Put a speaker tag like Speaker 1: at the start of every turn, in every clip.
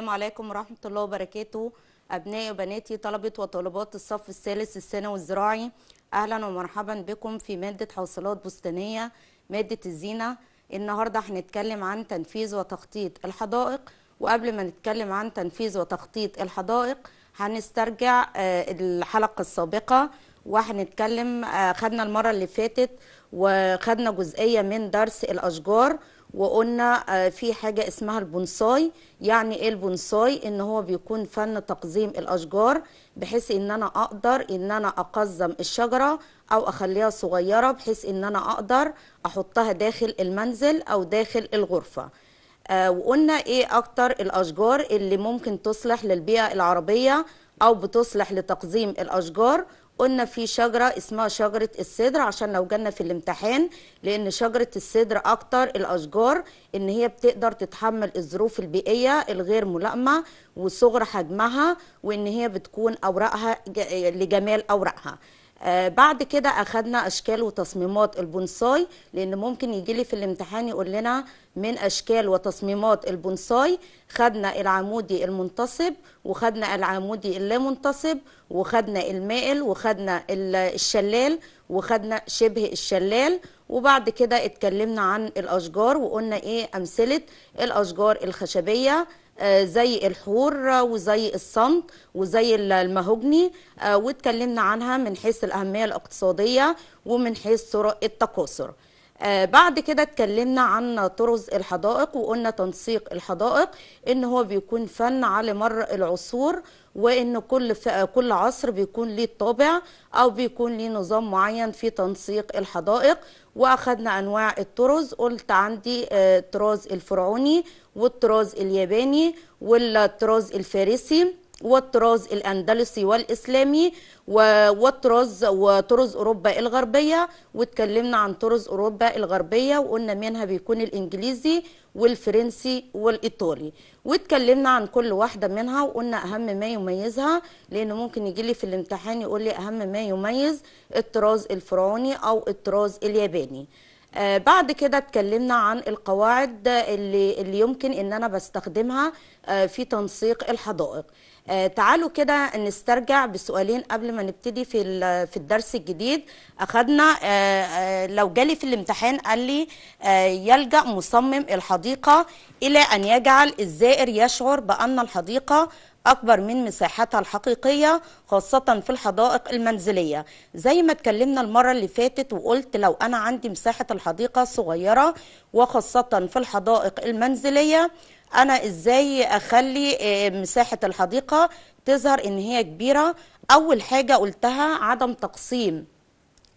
Speaker 1: السلام عليكم ورحمة الله وبركاته أبنائي وبناتي طلبة وطالبات الصف الثالث الثانوي الزراعي أهلا ومرحبا بكم في مادة حاصلات بستانية مادة الزينة النهاردة هنتكلم عن تنفيذ وتخطيط الحدائق وقبل ما نتكلم عن تنفيذ وتخطيط الحدائق هنسترجع آه، الحلقة السابقة وهنتكلم آه، خدنا المرة اللي فاتت وخدنا جزئية من درس الأشجار وقلنا آه، في حاجة اسمها البونساي يعني ايه البونساي ان هو بيكون فن تقزيم الاشجار بحيث ان انا اقدر ان انا اقزم الشجرة او اخليها صغيرة بحيث ان انا اقدر احطها داخل المنزل او داخل الغرفة آه، وقلنا ايه اكتر الاشجار اللي ممكن تصلح للبيئة العربية أو بتصلح لتقزيم الأشجار قلنا في شجرة اسمها شجرة السدر عشان لو جالنا في الامتحان لأن شجرة السدر أكتر الأشجار إن هي بتقدر تتحمل الظروف البيئية الغير ملائمة وصغر حجمها وإن هي بتكون أوراقها لجمال أوراقها آه، بعد كده اخدنا اشكال وتصميمات البونساي لان ممكن يجي لي في الامتحان يقول لنا من اشكال وتصميمات البونساي خدنا العمودي المنتصب وخدنا العمودي اللامنتصب منتصب وخدنا المائل وخدنا الشلال وخدنا شبه الشلال وبعد كده اتكلمنا عن الاشجار وقلنا ايه امثله الاشجار الخشبيه آه، زي الحور وزي الصمت وزي المهوجني آه، واتكلمنا عنها من حيث الأهمية الاقتصادية ومن حيث طرق التكاثر آه، بعد كده اتكلمنا عن طرز الحدائق وقلنا تنسيق الحدائق ان هو بيكون فن على مر العصور وان كل كل عصر بيكون ليه طابع او بيكون ليه نظام معين في تنسيق الحدائق واخدنا انواع الطرز قلت عندي الطراز الفرعوني والطراز الياباني والطراز الفارسي والطراز الاندلسي والاسلامي والطراز وطرز اوروبا الغربيه واتكلمنا عن طرز اوروبا الغربيه وقلنا منها بيكون الانجليزي والفرنسي والايطالي واتكلمنا عن كل واحده منها وقلنا اهم ما يميزها لان ممكن يجي لي في الامتحان يقول لي اهم ما يميز الطراز الفرعوني او الطراز الياباني آه، بعد كده اتكلمنا عن القواعد اللي, اللي يمكن ان انا بستخدمها آه، في تنسيق الحدائق آه، تعالوا كده نسترجع بسؤالين قبل ما نبتدي في في الدرس الجديد اخذنا لو جالي في الامتحان قال لي يلجا مصمم الحديقه الى ان يجعل الزائر يشعر بان الحديقه أكبر من مساحتها الحقيقية خاصة في الحدائق المنزلية زي ما اتكلمنا المرة اللي فاتت وقلت لو أنا عندي مساحة الحديقة صغيرة وخاصة في الحدائق المنزلية أنا إزاي أخلي آه، مساحة الحديقة تظهر إن هي كبيرة أول حاجة قلتها عدم تقسيم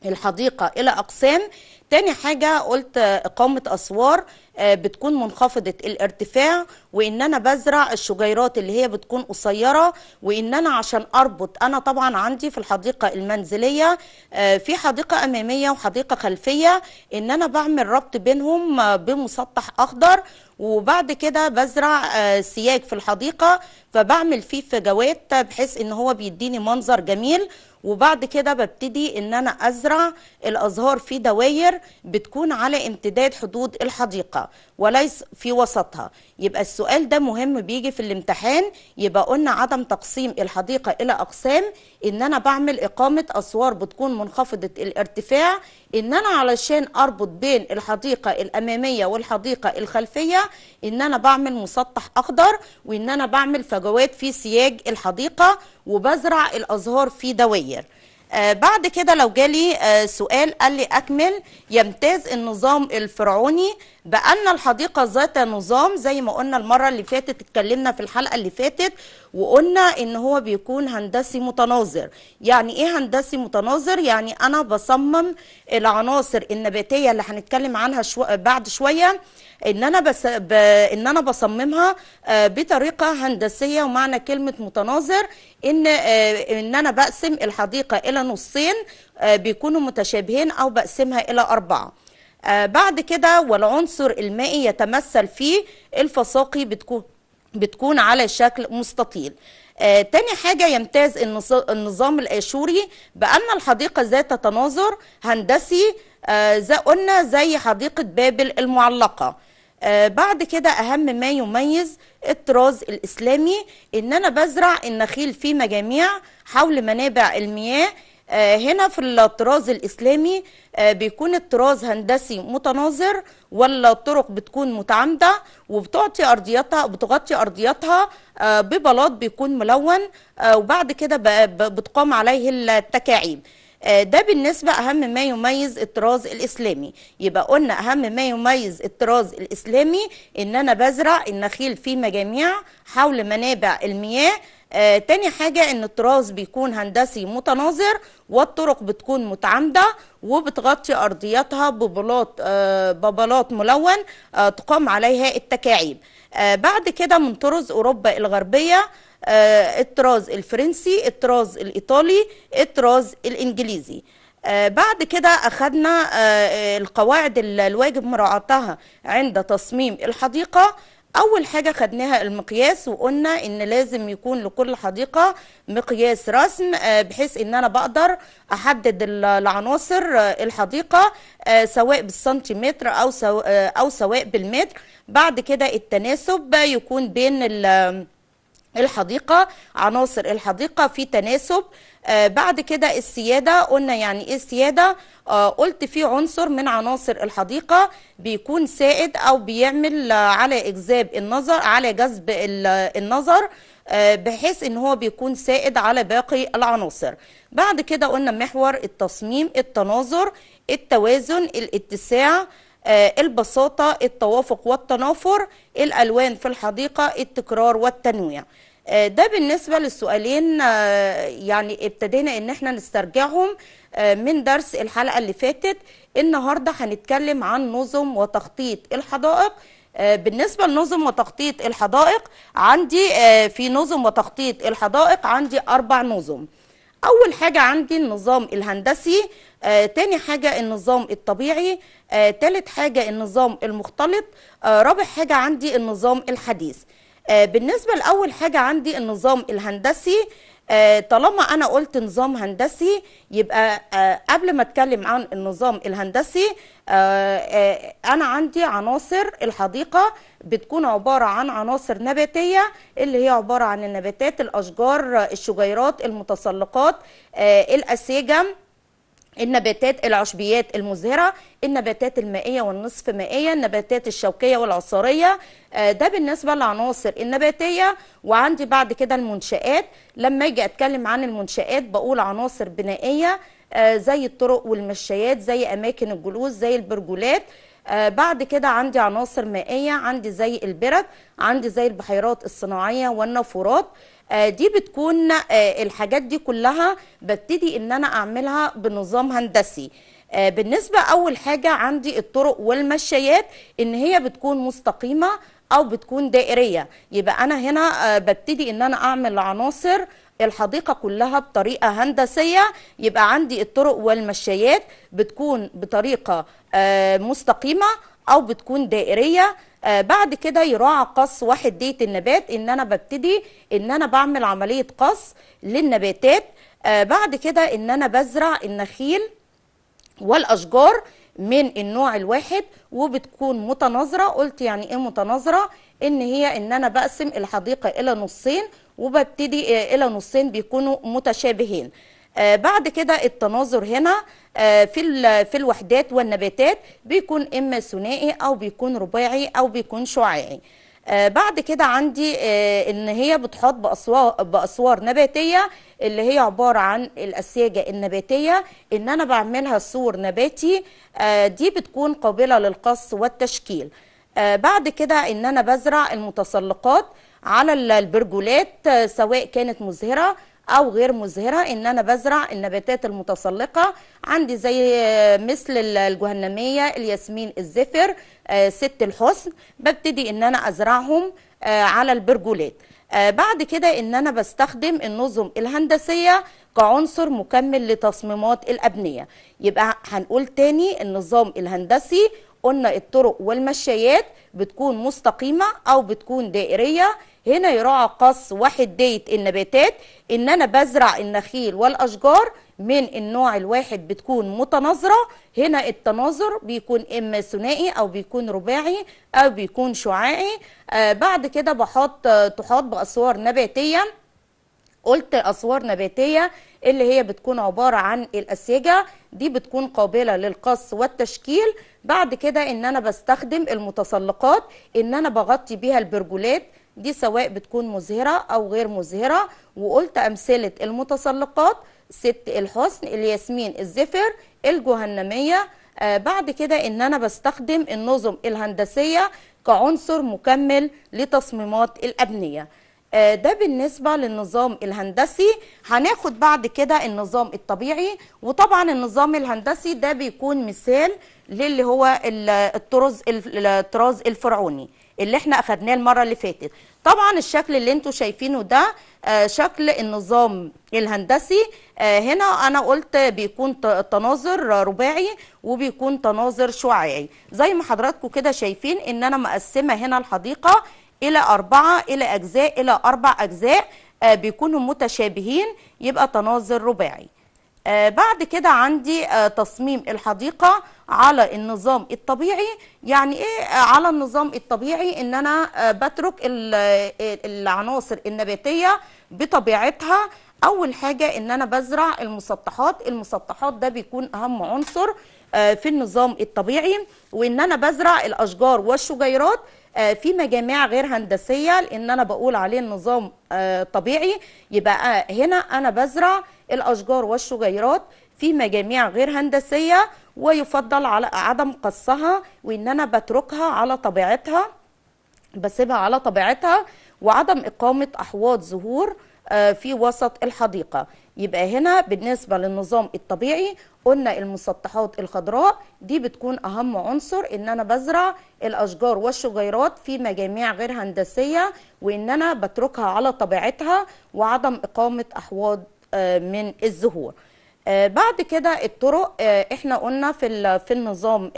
Speaker 1: الحديقة إلى أقسام تاني حاجة قلت آه، إقامة أسوار آه، بتكون منخفضه الارتفاع وان انا بزرع الشجيرات اللي هي بتكون قصيره وان انا عشان اربط انا طبعا عندي في الحديقه المنزليه آه، في حديقه اماميه وحديقه خلفيه ان انا بعمل ربط بينهم آه، بمسطح اخضر وبعد كده بزرع سياج في الحديقه فبعمل فيه فجوات بحيث ان هو بيديني منظر جميل وبعد كده ببتدي ان انا ازرع الازهار في دواير بتكون على امتداد حدود الحديقه وليس في وسطها يبقى السؤال ده مهم بيجي في الامتحان يبقى قلنا عدم تقسيم الحديقه الى اقسام ان انا بعمل اقامه اسوار بتكون منخفضه الارتفاع ان انا علشان اربط بين الحديقه الاماميه والحديقه الخلفيه ان انا بعمل مسطح اخضر وان انا بعمل فجوات في سياج الحديقه وبزرع الازهار في دواير آه، بعد كده لو جالي آه، سؤال قال لي أكمل يمتاز النظام الفرعوني بأن الحديقة ذات نظام زي ما قلنا المرة اللي فاتت اتكلمنا في الحلقة اللي فاتت وقلنا إن هو بيكون هندسي متناظر يعني إيه هندسي متناظر؟ يعني أنا بصمم العناصر النباتية اللي هنتكلم عنها شو... بعد شوية ان انا بس ب... ان انا بصممها آه، بطريقه هندسيه ومعنى كلمه متناظر ان آه، ان انا بقسم الحديقه الى نصين آه، بيكونوا متشابهين او بقسمها الى اربعه بعد كده والعنصر المائي يتمثل فيه الفساقي بتكون بتكون على شكل مستطيل آه، تاني حاجة يمتاز النظام الآشوري بأن الحديقة ذات تناظر هندسي آه، زي قلنا زي حديقة بابل المعلقة آه، بعد كده اهم ما يميز الطراز الاسلامي ان انا بزرع النخيل في مجاميع حول منابع المياه آه، هنا في الطراز الإسلامي آه، بيكون الطراز هندسي متناظر ولا الطرق بتكون متعامدة وبتعطي أرضياتها بتغطي أرضياتها ببلاط بيكون ملون وبعد كده بتقام عليه التكاعيب آه، ده بالنسبة أهم ما يميز الطراز الإسلامي يبقى قلنا أهم ما يميز الطراز الإسلامي إن أنا بزرع النخيل في مجاميع حول منابع المياه آه تاني حاجة ان الطراز بيكون هندسي متناظر والطرق بتكون متعامدة وبتغطي أرضياتها ببلاط آه ببلاط ملون آه تقام عليها التكاعيب آه بعد كده من طرز أوروبا الغربية آه، الطراز الفرنسي الطراز الايطالي الطراز الانجليزي آه، بعد كده أخذنا آه، القواعد الواجب مراعاتها عند تصميم الحديقة أول حاجة خدناها المقياس وقلنا إن لازم يكون لكل حديقة مقياس رسم بحيث إن أنا بقدر أحدد العناصر الحديقة سواء بالسنتيمتر أو أو سواء بالمتر بعد كده التناسب يكون بين الحديقة عناصر الحديقة في تناسب آه بعد كده السيادة قلنا يعني ايه السيادة آه قلت في عنصر من عناصر الحديقة بيكون سائد او بيعمل آه على اجذاب النظر على جذب النظر آه، بحيث ان هو بيكون سائد على باقي العناصر بعد كده قلنا محور التصميم التناظر التوازن الاتساع آه، البساطة التوافق والتنافر الألوان في الحديقة التكرار والتنويع آه، ده بالنسبة للسؤالين آه، يعني ابتدينا ان احنا نسترجعهم من درس الحلقة اللي فاتت النهاردة هنتكلم عن نظم وتخطيط الحدائق بالنسبة لنظم وتخطيط الحدائق عندي في نظم وتخطيط الحدائق عندي أربع نظم اول حاجه عندي النظام الهندسي آه، تاني حاجة النظام الطبيعي آه، تالت حاجة النظام المختلط آه، رابع حاجة عندي النظام الحديث آه، بالنسبة لأول حاجة عندي النظام الهندسي آه، طالما انا قلت نظام هندسي يبقى آه، قبل ما اتكلم عن النظام الهندسي آه، انا عندي عناصر الحديقه بتكون عباره عن عناصر نباتيه اللي هي عباره عن النباتات الاشجار الشجيرات المتسلقات الاسيجم النباتات العشبيات المزهرة النباتات المائية والنصف مائية النباتات الشوكية والعصارية آه، ده بالنسبة للعناصر النباتية وعندي بعد كده المنشآت لما اجي اتكلم عن المنشآت بقول عناصر بنائية آه، زي الطرق والمشايات زي أماكن الجلوس زي البرجولات آه، بعد كده عندي عناصر مائية عندي زي البرد عندي زي البحيرات الصناعية والنافورات آه، دي بتكون آه، الحاجات دي كلها ببتدي ان انا اعملها بنظام هندسي آه، بالنسبه اول حاجه عندي الطرق والمشايات ان هي بتكون مستقيمه او بتكون دائريه يبقى انا هنا ببتدي ان انا اعمل عناصر الحديقة كلها بطريقة هندسية يبقى عندي الطرق والمشايات بتكون بطريقة مستقيمة أو بتكون دائرية آه، بعد كده يراعى قص واحد ديت النبات ان انا ببتدي ان انا بعمل عمليه قص للنباتات آه، بعد كده ان انا بزرع النخيل والاشجار من النوع الواحد وبتكون متناظره قلت يعني ايه متناظره ان هي ان انا بقسم الحديقه الى نصين وببتدي آه، الى نصين بيكونوا متشابهين آه، بعد كده التناظر هنا آه، في في الوحدات والنباتات بيكون اما ثنائي او بيكون رباعي او بيكون شعاعي آه، بعد كده عندي ان هي بتحاط باسوار باسوار نباتيه اللي هي عباره عن الاسياجه النباتيه ان انا بعملها سور نباتي دي بتكون قابله للقص والتشكيل بعد كده ان انا بزرع المتسلقات على البرجولات سواء كانت مزهره او غير مزهره ان انا بزرع النباتات المتسلقه عندي زي مثل الجهنميه الياسمين الزفر آه، ست الحسن ببتدي ان انا ازرعهم آه، على البرجولات آه، بعد كده ان انا بستخدم النظم الهندسيه كعنصر مكمل لتصميمات الابنيه يبقى هنقول تاني النظام الهندسي قلنا الطرق والمشايات بتكون مستقيمة أو بتكون دائرية هنا يراعى قص وحدية النباتات إن أنا بزرع النخيل والأشجار من النوع الواحد بتكون متناظرة هنا التناظر بيكون إما ثنائي أو بيكون رباعي أو بيكون شعاعي آه بعد كده بحط آه، تحاط بأسوار نباتية قلت أسوار نباتية اللي هي بتكون عبارة عن الأسيجة دي بتكون قابلة للقص والتشكيل بعد كده ان انا بستخدم المتسلقات ان انا بغطي بيها البرجولات دي سواء بتكون مزهرة أو غير مزهرة وقلت أمثلة المتسلقات ست الحسن الياسمين الزفر الجهنمية آه بعد كده إن أنا بستخدم النظم الهندسية كعنصر مكمل لتصميمات الأبنية آه، ده بالنسبة للنظام الهندسي هناخد بعد كده النظام الطبيعي وطبعا النظام الهندسي ده بيكون مثال للي هو الطرز الطراز الفرعوني اللي احنا اخدناه المرة اللي فاتت طبعا الشكل اللي انتوا شايفينه ده آه، شكل النظام الهندسي آه، هنا انا قلت بيكون تناظر رباعي وبيكون تناظر شعاعي زي ما حضراتكم كده شايفين ان انا مقسمة هنا الحديقة إلى أربعة إلى أجزاء إلى أربع أجزاء آه، بيكونوا متشابهين يبقى تناظر رباعي آه، بعد كده عندي آه، تصميم الحديقة على النظام الطبيعي يعني ايه على النظام الطبيعي ان انا بترك العناصر النباتية بطبيعتها اول حاجة ان انا بزرع المسطحات المسطحات ده بيكون اهم عنصر في النظام الطبيعي وان انا بزرع الاشجار والشجيرات آه، في مجاميع غير هندسيه لان انا بقول عليه النظام آه، طبيعي يبقى آه، هنا انا بزرع الاشجار والشجيرات في مجاميع غير هندسيه ويفضل على عدم قصها وان انا بتركها على طبيعتها بسيبها على طبيعتها وعدم اقامه احواض زهور في وسط الحديقه يبقى هنا بالنسبة للنظام الطبيعي قلنا المسطحات الخضراء دي بتكون أهم عنصر إن أنا بزرع الأشجار والشجيرات في مجاميع غير هندسية وإن أنا بتركها على طبيعتها وعدم إقامة أحواض آه، من الزهور آه، بعد كده الطرق آه، احنا قلنا في في النظام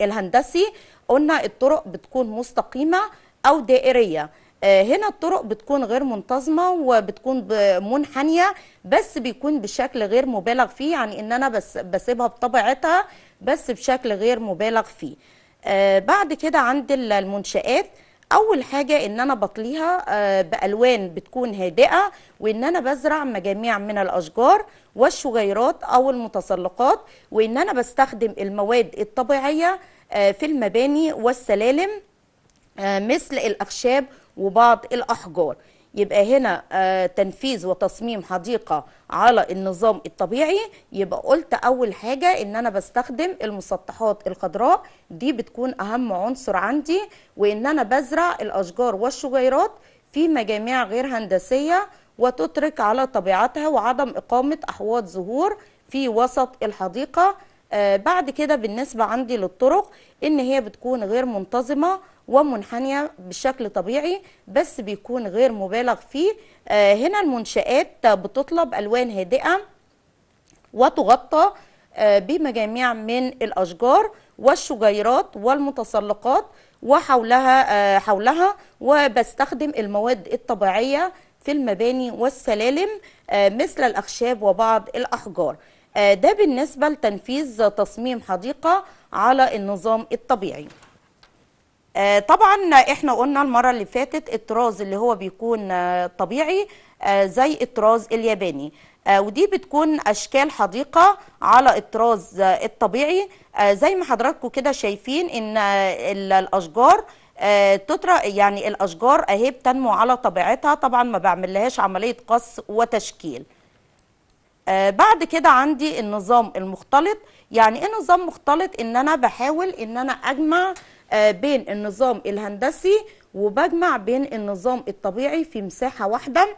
Speaker 1: الهندسي قلنا الطرق بتكون مستقيمه او دائريه آه، هنا الطرق بتكون غير منتظمه وبتكون منحنيه بس بيكون بشكل غير مبالغ فيه يعني ان انا بس بسيبها بطبيعتها بس بشكل غير مبالغ فيه آه، بعد كده عند المنشآت اول حاجه ان انا بطليها آه، بالوان بتكون هادئه وان انا بزرع مجاميع من الاشجار والشجيرات او المتسلقات وان انا بستخدم المواد الطبيعيه في المباني والسلالم مثل الاخشاب وبعض الأحجار يبقى هنا آه، تنفيذ وتصميم حديقة على النظام الطبيعي يبقى قلت أول حاجة إن أنا بستخدم المسطحات الخضراء دي بتكون أهم عنصر عندي وإن أنا بزرع الأشجار والشجيرات في مجاميع غير هندسية وتترك على طبيعتها وعدم إقامة أحواض زهور في وسط الحديقة آه، بعد كده بالنسبة عندي للطرق إن هي بتكون غير منتظمة ومنحنيه بشكل طبيعي بس بيكون غير مبالغ فيه آه، هنا المنشآت بتطلب ألوان هادئة وتغطى آه، بمجاميع من الأشجار والشجيرات والمتسلقات وحولها آه، حولها وبستخدم المواد الطبيعية في المباني والسلالم مثل الأخشاب وبعض الأحجار ده بالنسبة لتنفيذ تصميم حديقة على النظام الطبيعي آه، طبعا احنا قلنا المرة اللي فاتت الطراز اللي هو بيكون آه، طبيعي آه، زي الطراز الياباني ودي بتكون اشكال حديقه على الطراز الطبيعي زي ما حضراتكم كده شايفين ان الاشجار تطرى يعني الاشجار اهي بتنمو على طبيعتها طبعا ما بعمل لهاش عمليه قص وتشكيل بعد كده عندي النظام المختلط يعني ايه نظام مختلط ان انا بحاول ان انا اجمع آه، بين النظام الهندسي وبجمع بين النظام الطبيعي في مساحة واحدة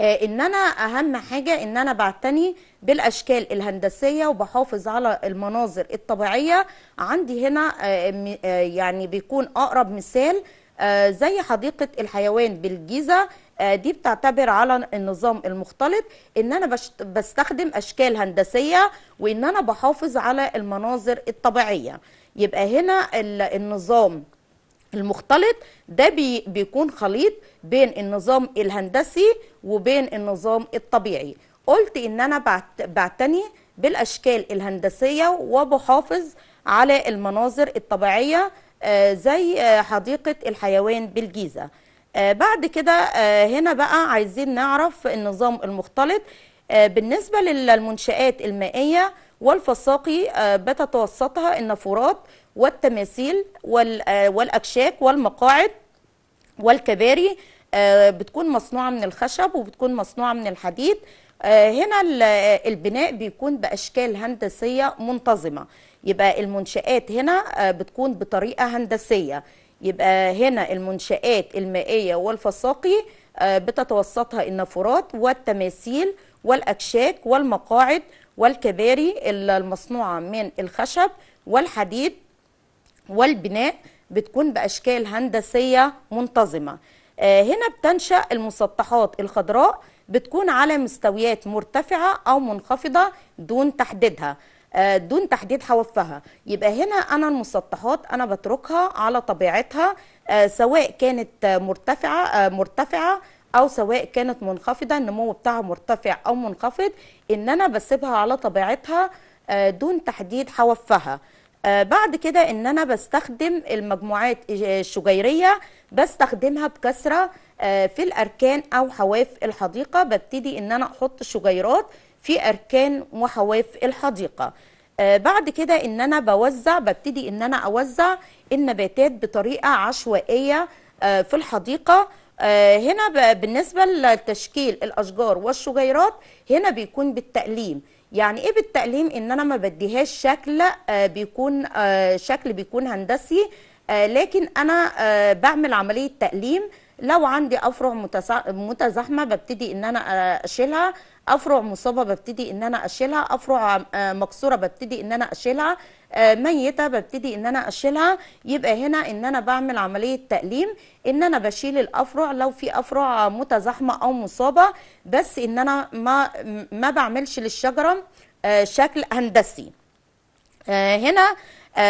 Speaker 1: آه، ان انا اهم حاجه ان انا بعتني بالاشكال الهندسيه وبحافظ على المناظر الطبيعيه عندي هنا آه، يعني بيكون اقرب مثال زي حديقه الحيوان بالجيزه دي بتعتبر على النظام المختلط ان انا بستخدم اشكال هندسيه وان انا بحافظ على المناظر الطبيعيه يبقى هنا النظام المختلط ده بي بيكون خليط بين النظام الهندسي وبين النظام الطبيعي قلت ان انا بعتني بالاشكال الهندسيه وبحافظ على المناظر الطبيعيه آه، زي آه، حديقه الحيوان بالجيزه آه، بعد كده هنا بقى عايزين نعرف النظام المختلط بالنسبه للمنشات المائيه والفساقي آه، بات توسطها النافورات والتماثيل آه، والأكشاك والمقاعد والكباري آه، بتكون مصنوعة من الخشب وبتكون مصنوعة من الحديد هنا البناء بيكون بأشكال هندسية منتظمة يبقى المنشآت هنا بتكون بطريقة هندسية يبقى هنا المنشآت المائية والفساقي بتتوسطها النافورات والتماثيل والأكشاك والمقاعد والكباري المصنوعة من الخشب والحديد والبناء بتكون بأشكال هندسية منتظمة آه، هنا بتنشأ المسطحات الخضراء بتكون على مستويات مرتفعة أو منخفضة دون تحديدها آه، دون تحديد حوافها يبقى هنا أنا المسطحات أنا بتركها على طبيعتها آه، سواء كانت مرتفعة مرتفعة او سواء كانت منخفضه النمو بتاعها مرتفع او منخفض ان انا بسيبها على طبيعتها آه، دون تحديد حوفها آه، بعد كده ان انا بستخدم المجموعات الشجيريه بستخدمها بكثره آه، في الاركان او حواف الحديقه ببتدي ان انا احط الشجيرات في اركان وحواف الحديقه بعد كده ان انا بوزع ببتدي ان انا اوزع النباتات بطريقه عشوائيه في الحديقه آه، هنا بالنسبه لتشكيل الاشجار والشجيرات هنا بيكون بالتقليم يعني ايه بالتقليم ان انا ما بديهاش شكل آه، بيكون آه، شكل بيكون هندسي لكن انا بعمل عمليه تقليم لو عندي افرع متزحمه ببتدي ان انا اشيلها افرع مصابه ببتدي ان انا اشيلها افرع آه، مكسوره ببتدي ان انا اشيلها آه، ميته ببتدي ان انا اشيلها يبقى هنا ان انا بعمل عمليه تقليم ان انا بشيل الافرع لو في افرع متزحمه او مصابه بس ان انا ما ما بعملش للشجره آه، شكل هندسي هنا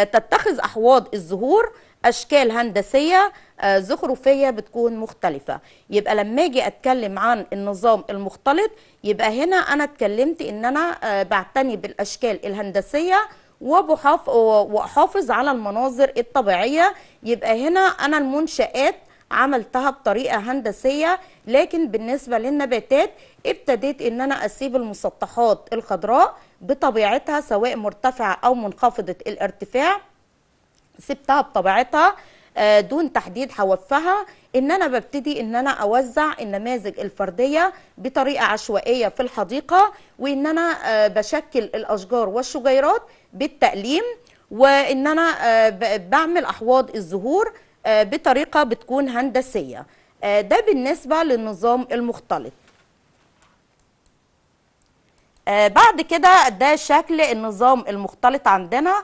Speaker 1: تتخذ احواض الزهور اشكال هندسيه آه، زخرفيه بتكون مختلفه يبقى لما اجي اتكلم عن النظام المختلط يبقى هنا انا اتكلمت ان انا آه، بعتني بالاشكال الهندسيه واحافظ على المناظر الطبيعيه يبقى هنا انا المنشات عملتها بطريقه هندسيه لكن بالنسبه للنباتات ابتديت ان انا اسيب المسطحات الخضراء بطبيعتها سواء مرتفعه او منخفضه الارتفاع سبتها بطبيعتها آه، دون تحديد حوفها ان انا ببتدي ان انا اوزع النماذج الفرديه بطريقه عشوائيه في الحديقه وان انا آه، بشكل الاشجار والشجيرات بالتأليم وان انا آه، بعمل احواض الزهور بطريقه بتكون هندسيه ده بالنسبه للنظام المختلط بعد كده ده شكل النظام المختلط عندنا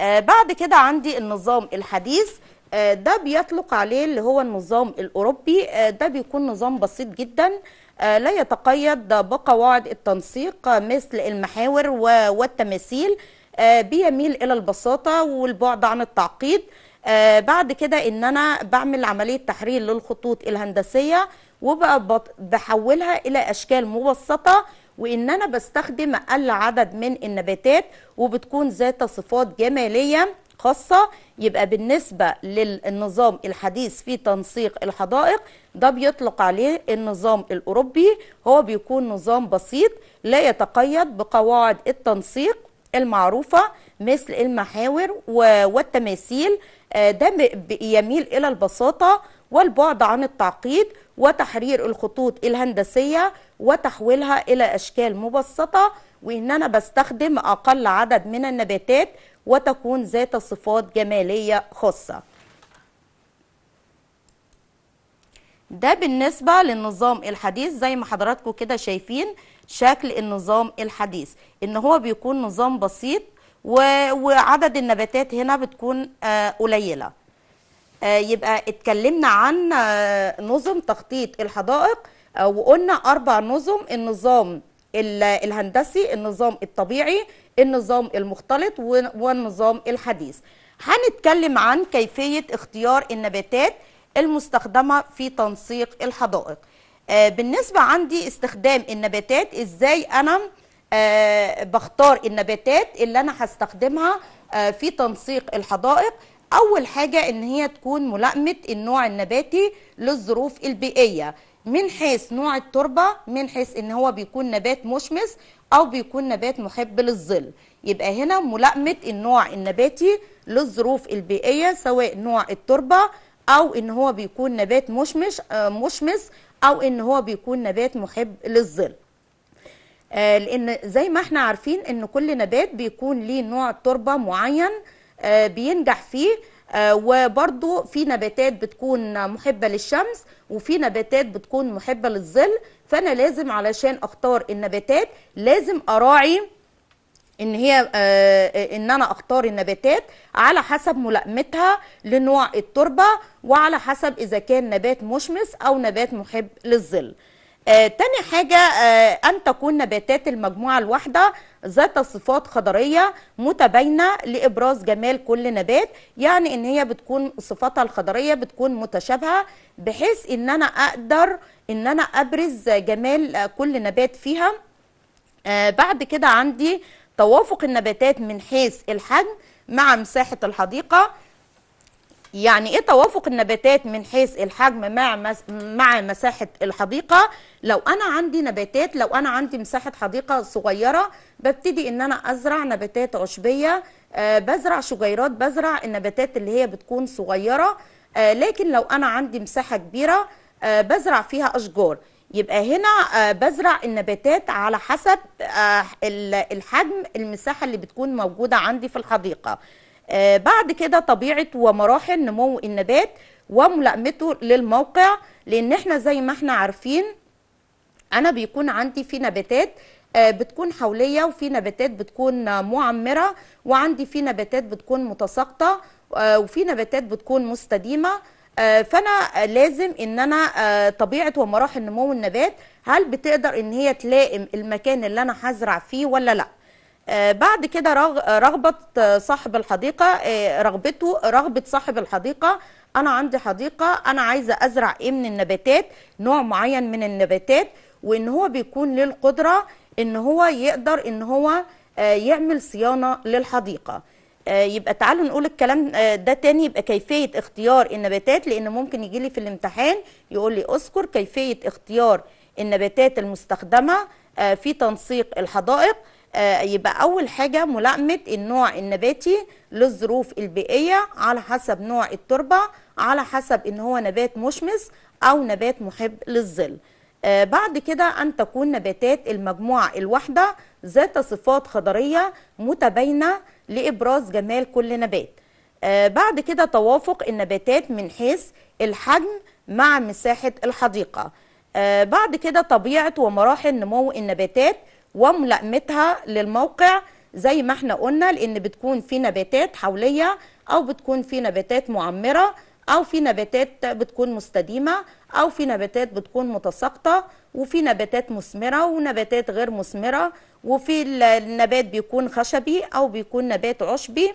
Speaker 1: آه، بعد كده عندي النظام الحديث آه، ده بيطلق عليه اللي هو النظام الأوروبي آه، ده بيكون نظام بسيط جدا لا يتقيد بقواعد التنسيق مثل المحاور والتماثيل بيميل إلى البساطة والبعد عن التعقيد بعد كده إن أنا بعمل عملية تحرير للخطوط الهندسية وبحولها إلى أشكال مبسطة وان انا بستخدم اقل عدد من النباتات وبتكون ذات صفات جماليه خاصه يبقى بالنسبه للنظام الحديث في تنسيق الحدائق ده بيطلق عليه النظام الاوروبي هو بيكون نظام بسيط لا يتقيد بقواعد التنسيق المعروفه مثل المحاور والتماثيل آه، ده يميل الى البساطه والبعد عن التعقيد وتحرير الخطوط الهندسية وتحويلها إلى أشكال مبسطة وإن أنا بستخدم أقل عدد من النباتات وتكون ذات صفات جمالية خاصة ده بالنسبة للنظام الحديث زي ما حضراتكم كده شايفين شكل النظام الحديث ان هو بيكون نظام بسيط وعدد النباتات هنا بتكون آه، قليله آه، يبقى اتكلمنا عن آه، نظم تخطيط الحدائق آه، وقلنا اربع نظم النظام الهندسي النظام الطبيعي النظام المختلط والنظام الحديث هنتكلم عن كيفية اختيار النباتات المستخدمة في تنسيق الحدائق بالنسبة عندي استخدام النباتات ازاي انا بختار النباتات اللي انا هستخدمها في تنسيق الحدائق اول حاجه ان هي تكون ملائمه النوع النباتي للظروف البيئيه من حيث نوع التربه من حيث ان هو بيكون نبات مشمس او بيكون نبات محب للظل يبقى هنا ملائمه النوع النباتي للظروف البيئيه سواء نوع التربه او ان هو بيكون نبات مشمس آه، مشمس او ان هو بيكون نبات محب للظل آه، لان زي ما احنا عارفين ان كل نبات بيكون ليه نوع تربه معين آه، بينجح فيه آه، وبرضو في نباتات بتكون محبة للشمس وفي نباتات بتكون محبة للظل فأنا لازم علشان أختار النباتات لازم أراعي ان هي آه، ان انا اختار النباتات على حسب ملائمتها لنوع التربه وعلى حسب اذا كان نبات مشمس او نبات محب للظل آه تاني حاجة آه أن تكون نباتات المجموعة الواحدة ذات صفات خضرية متباينة لإبراز جمال كل نبات يعني إن هي بتكون صفاتها الخضرية بتكون متشابهة بحيث إن أنا أقدر إن أنا أبرز جمال آه، كل نبات فيها آه بعد كده عندي توافق النباتات من حيث الحجم مع مساحة الحديقة يعني ايه توافق النباتات من حيث الحجم مع مع مساحه الحديقه لو انا عندي نباتات لو انا عندي مساحه حديقه صغيره ببتدي ان انا ازرع نباتات عشبيه آه، بزرع شجيرات بزرع النباتات اللي هي بتكون صغيره آه، لكن لو انا عندي مساحه كبيره آه، بزرع فيها اشجار يبقى هنا بزرع النباتات على حسب الحجم المساحه اللي بتكون موجوده عندي في الحديقه آه، بعد كده طبيعه ومراحل نمو النبات وملائمته للموقع لان احنا زي ما احنا عارفين انا بيكون عندي في نباتات آه، بتكون حوليه وفي نباتات بتكون معمره وعندي في نباتات بتكون متساقطه آه، وفي نباتات بتكون مستديمه فانا لازم ان انا طبيعه ومراحل نمو النبات هل بتقدر ان هي تلائم المكان اللي انا هزرع فيه ولا لا آه، بعد كده آه، رغبة آه، صاحب الحديقة رغبته رغبة صاحب الحديقة أنا عندي حديقة أنا عايزة أزرع إيه من النباتات نوع معين من النباتات وإن هو بيكون ليه القدرة إن هو يقدر إن هو يعمل صيانة للحديقة يبقى تعالوا نقول الكلام ده تاني يبقى كيفية اختيار النباتات لأن ممكن يجي لي في الامتحان يقول لي أذكر كيفية اختيار النباتات المستخدمة في تنسيق الحدائق آه، يبقى اول حاجه ملائمه النوع النباتي للظروف البيئيه على حسب نوع التربه على حسب ان هو نبات مشمس او نبات محب للظل آه، بعد كده ان تكون نباتات المجموعه الواحده ذات صفات خضريه متباينه لابراز جمال كل نبات آه، بعد كده توافق النباتات من حيث الحجم مع مساحه الحديقه بعد كده طبيعه ومراحل نمو النباتات وملائمتها للموقع زي ما احنا قلنا لان بتكون في نباتات حوليه او بتكون في نباتات معمره او في نباتات بتكون مستديمه او في نباتات بتكون متساقطه وفي نباتات مثمره ونباتات غير مثمره وفي النبات بيكون خشبي او بيكون نبات عشبي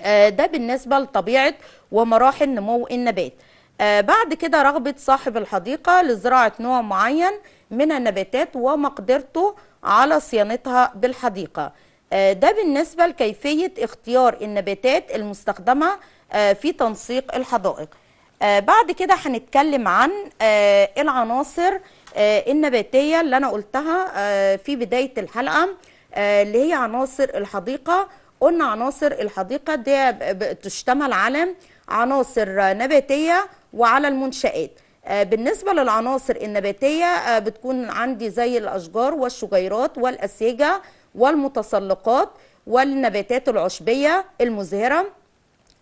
Speaker 1: آه، ده بالنسبه لطبيعه ومراحل نمو النبات آه، بعد كده رغبه صاحب الحديقه لزراعه نوع معين من النباتات ومقدرته على صيانتها بالحديقة آه، ده بالنسبة لكيفية اختيار النباتات المستخدمة آه، في تنسيق الحدائق آه، بعد كده هنتكلم عن العناصر النباتية اللي أنا قلتها في بداية الحلقة اللي هي عناصر الحديقة قلنا عناصر الحديقة دي تشتمل على عناصر نباتية وعلى المنشآت آه، بالنسبة للعناصر النباتية آه، بتكون عندي زي الأشجار والشجيرات والأسيجة والمتسلقات والنباتات العشبية المزهرة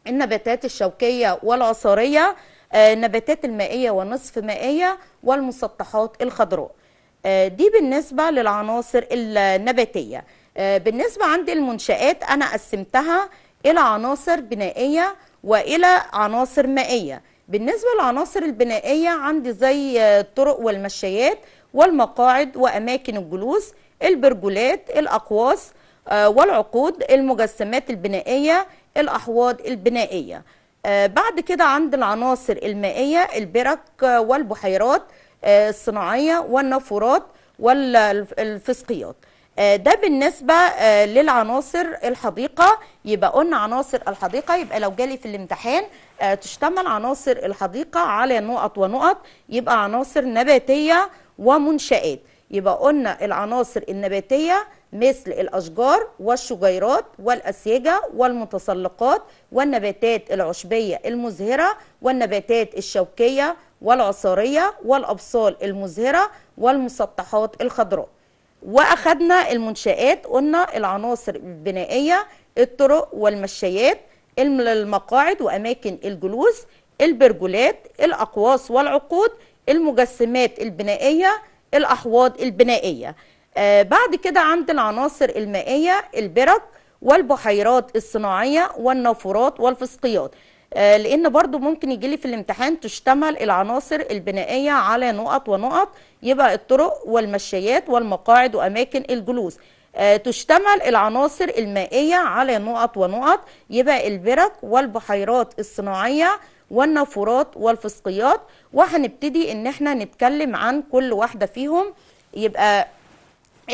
Speaker 1: النباتات الشوكية والعصارية آه، النباتات المائية والنصف مائية والمسطحات الخضراء دي بالنسبة للعناصر النباتية بالنسبة عند المنشآت أنا قسمتها إلى عناصر بنائية وإلى عناصر مائية بالنسبة للعناصر البنائية عندي زي الطرق والمشايات والمقاعد وأماكن الجلوس البرجولات الأقواس آه، والعقود المجسمات البنائية الأحواض البنائية آه، بعد كده عند العناصر المائية البرك والبحيرات آه، الصناعية والنافورات والفسقيات آه، ده بالنسبة آه، للعناصر الحديقة يبقى قلنا عناصر الحديقة يبقى لو جالي في الامتحان آه، تشتمل عناصر الحديقة على نقط ونقط يبقى عناصر نباتية ومنشآت يبقى قلنا العناصر النباتية مثل الأشجار والشجيرات والأسيجة والمتسلقات والنباتات العشبية المزهرة والنباتات الشوكية والعصارية والأبصال المزهرة والمسطحات الخضراء واخدنا المنشآت قلنا العناصر البنائية الطرق والمشايات المقاعد وأماكن الجلوس البرجولات الأقواس والعقود المجسمات البنائية الأحواض البنائية آه بعد كده عند العناصر المائية البرك والبحيرات الصناعية والنافورات والفسقيات آه، لان برضو ممكن يجيلي في الامتحان تشتمل العناصر البنائيه على نقط ونقط يبقى الطرق والمشيات والمقاعد واماكن الجلوس آه، تشتمل العناصر المائيه على نقط ونقط يبقى البرك والبحيرات الصناعيه والنافورات والفسقيات وهنبتدي ان احنا نتكلم عن كل واحده فيهم يبقى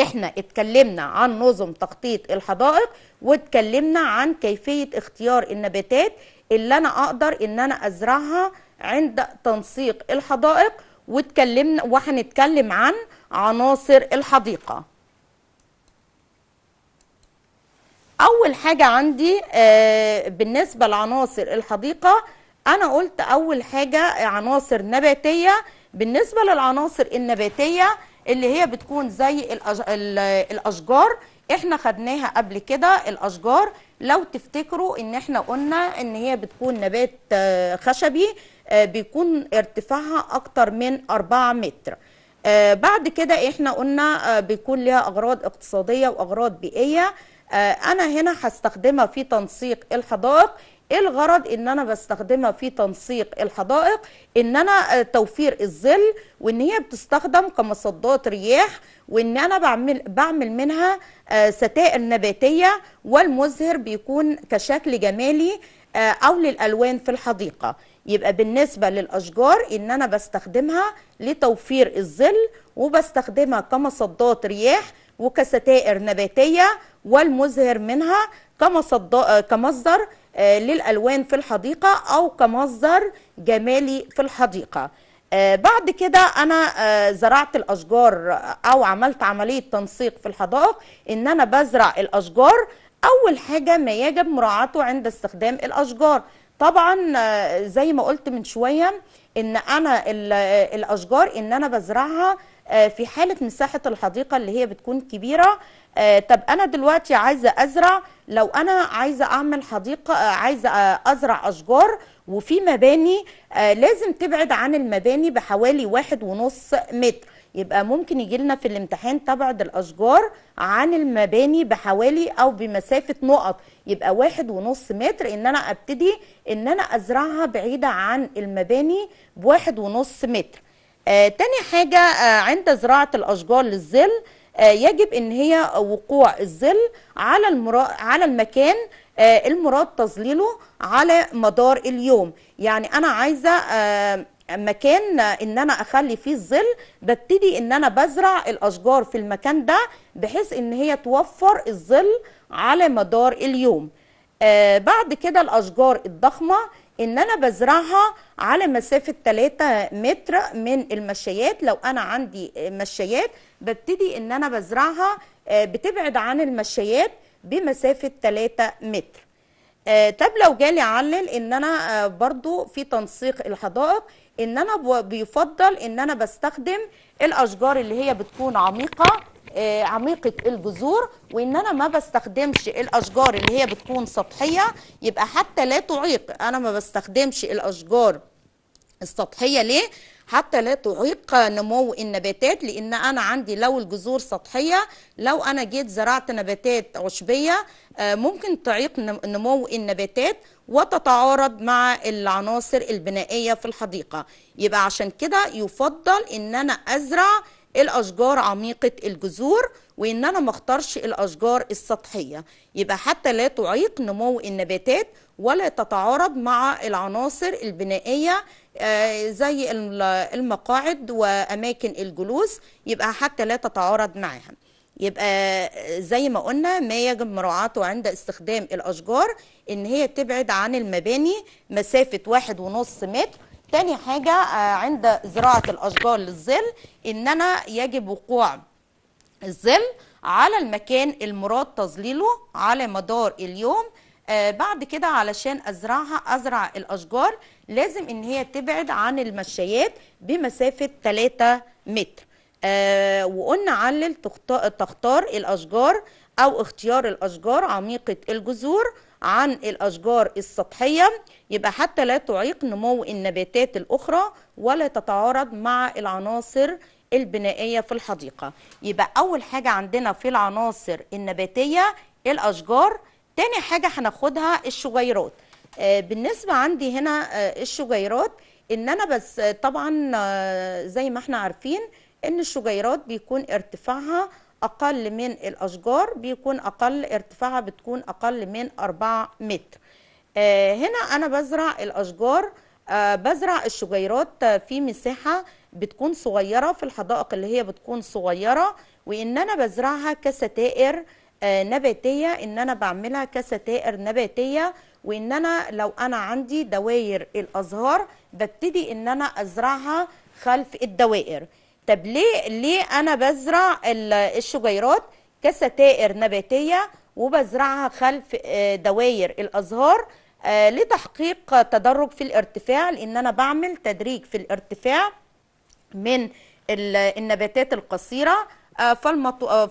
Speaker 1: احنا اتكلمنا عن نظم تخطيط الحدائق واتكلمنا عن كيفيه اختيار النباتات اللي انا اقدر ان انا ازرعها عند تنسيق الحدائق واتكلمنا وهنتكلم عن عناصر الحديقه اول حاجه عندي آه، بالنسبه لعناصر الحديقه انا قلت اول حاجه عناصر نباتيه بالنسبه للعناصر النباتيه اللي هي بتكون زي الاشجار احنا خدناها قبل كده الاشجار لو تفتكروا ان احنا قلنا ان هي بتكون نبات آه، خشبي آه، بيكون ارتفاعها اكتر من 4 متر آه، بعد كده احنا قلنا بيكون ليها اغراض اقتصاديه واغراض بيئيه انا هنا هستخدمها في تنسيق الحدائق ايه الغرض ان انا بستخدمها في تنسيق الحدائق ان انا آه، توفير الظل وان هي بتستخدم كمصدات رياح وان انا بعمل بعمل منها آه، ستائر نباتيه والمزهر بيكون كشكل جمالي آه، او للالوان في الحديقه يبقى بالنسبه للاشجار ان انا بستخدمها لتوفير الظل وبستخدمها كمصدات رياح وكستائر نباتيه والمزهر منها كمصدر آه، للألوان في الحديقة أو كمصدر جمالي في الحديقة آه، بعد كده أنا آه، زرعت الأشجار أو عملت عملية تنسيق في الحدائق إن أنا بزرع الأشجار أول حاجة ما يجب مراعاته عند استخدام الأشجار طبعا زي ما قلت من شوية إن أنا الأشجار إن أنا بزرعها في حالة مساحة الحديقة اللي هي بتكون كبيرة آه طب انا دلوقتي عايزه ازرع لو انا عايزه اعمل حديقه آه عايزه آه ازرع اشجار وفي مباني آه لازم تبعد عن المباني بحوالي واحد ونص متر يبقى ممكن يجي لنا في الامتحان تبعد الاشجار عن المباني بحوالي او بمسافه نقط يبقى واحد ونص متر ان انا ابتدي ان انا ازرعها بعيده عن المباني بواحد ونص متر آه تاني حاجه آه عند زراعه الاشجار للظل آه، يجب ان هي وقوع الظل على المرا... على المكان آه، المراد تظليله على مدار اليوم يعني انا عايزه آه، مكان ان انا اخلي فيه الظل ببتدي ان انا بزرع الاشجار في المكان ده بحيث ان هي توفر الظل على مدار اليوم بعد كده الاشجار الضخمه ان انا بزرعها على مسافه 3 متر من المشايات لو انا عندي مشايات ببتدي ان انا بزرعها آه، بتبعد عن المشايات بمسافه 3 متر آه، طب لو جالي علل ان انا آه، برضو في تنسيق الحدائق ان انا بيفضل ان انا بستخدم الاشجار اللي هي بتكون عميقه آه، عميقه الجذور وان انا ما بستخدمش الاشجار اللي هي بتكون سطحيه يبقى حتى لا تعيق انا ما بستخدمش الاشجار السطحيه ليه حتى لا تعيق نمو النباتات لان انا عندي لو الجذور سطحيه لو انا جيت زرعت نباتات عشبيه آه، ممكن تعيق نمو النباتات وتتعارض مع العناصر البنائيه في الحديقه يبقى عشان كده يفضل ان انا ازرع الاشجار عميقه الجذور وان انا ما اختارش الاشجار السطحيه يبقى حتى لا تعيق نمو النباتات ولا تتعارض مع العناصر البنائيه آه، زي المقاعد واماكن الجلوس يبقى حتى لا تتعارض معاها يبقى آه، زي ما قلنا ما يجب مراعاته عند استخدام الاشجار ان هي تبعد عن المباني مسافه واحد ونص متر تاني حاجة آه، عند زراعة الأشجار للظل إن أنا يجب وقوع الظل على المكان المراد تظليله على مدار اليوم آه، بعد كده علشان ازرعها ازرع الاشجار لازم ان هي تبعد عن المشايات بمسافه 3 متر آه، وقلنا علل تختار الاشجار او اختيار الاشجار عميقه الجذور عن الأشجار السطحية يبقى حتى لا تعيق نمو النباتات الأخرى ولا تتعارض مع العناصر البنائية في الحديقة يبقى أول حاجة عندنا في العناصر النباتية الأشجار تاني حاجة هناخدها الشجيرات آه، بالنسبة عندي هنا آه، الشجيرات إن أنا بس آه، طبعا زي ما احنا عارفين إن الشجيرات بيكون ارتفاعها أقل من الأشجار بيكون أقل ارتفاعها بتكون أقل من 4 متر آه، هنا أنا بزرع الأشجار آه، بزرع الشجيرات آه، في مساحة بتكون صغيرة في الحدائق اللي هي بتكون صغيرة وإن أنا بزرعها كستائر نباتية إن أنا بعملها كستائر نباتية وإن أنا لو أنا عندي دوائر الأزهار ببتدي إن أنا أزرعها خلف الدوائر طب ليه ليه انا بزرع الشجيرات كستائر نباتيه وبزرعها خلف آه، دوائر الازهار آه، لتحقيق تدرج في الارتفاع لان انا بعمل تدريج في الارتفاع من النباتات القصيره آه،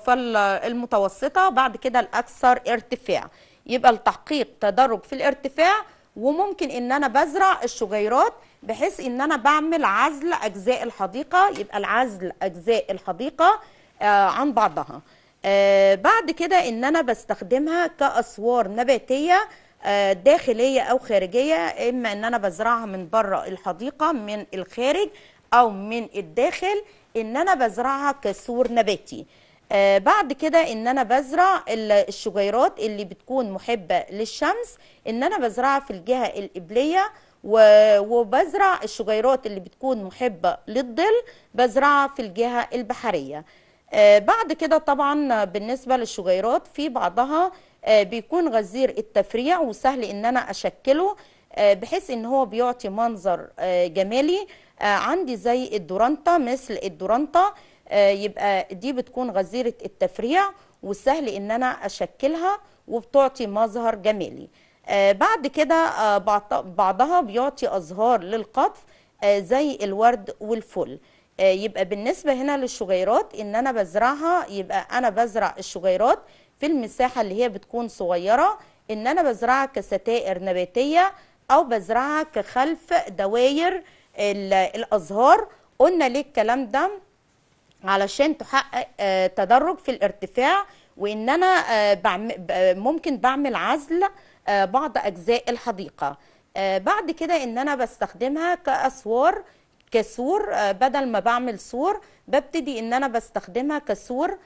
Speaker 1: فالمتوسطه بعد كده الاكثر ارتفاع يبقى لتحقيق تدرج في الارتفاع وممكن ان انا بزرع الشجيرات بحيث ان انا بعمل عزل اجزاء الحديقه يبقى العزل اجزاء الحديقه آه عن بعضها آه بعد كده ان انا بستخدمها كاسوار نباتيه آه داخليه او خارجيه اما ان انا بزرعها من بره الحديقه من الخارج او من الداخل ان انا بزرعها كسور نباتي آه، بعد كده ان انا بزرع الشجيرات اللي بتكون محبه للشمس ان انا بزرعها في الجهه القبليه وبزرع الشجيرات اللي بتكون محبه للظل بزرعها في الجهه البحريه آه، بعد كده طبعا بالنسبه للشجيرات في بعضها آه، بيكون غزير التفريع وسهل ان انا اشكله بحيث ان هو بيعطي منظر جمالي عندي زي الدورانتا مثل الدورانتا آه، يبقى دي بتكون غزيرة التفريع وسهل ان انا اشكلها وبتعطي مظهر جمالي آه، بعد كده آه، بعضها بيعطي أزهار للقطف زي الورد والفل يبقى بالنسبة هنا للشغيرات إن أنا بزرعها يبقى أنا بزرع الشغيرات في المساحة اللي هي بتكون صغيرة إن أنا بزرعها كستائر نباتية أو بزرعها كخلف دواير الأزهار قلنا ليه الكلام ده علشان تحقق آه، تدرج في الارتفاع وان انا آه، ممكن بعمل عزل آه، بعض اجزاء الحديقه بعد كده ان انا بستخدمها كاسوار كسور بدل ما بعمل سور ببتدي ان انا بستخدمها كسور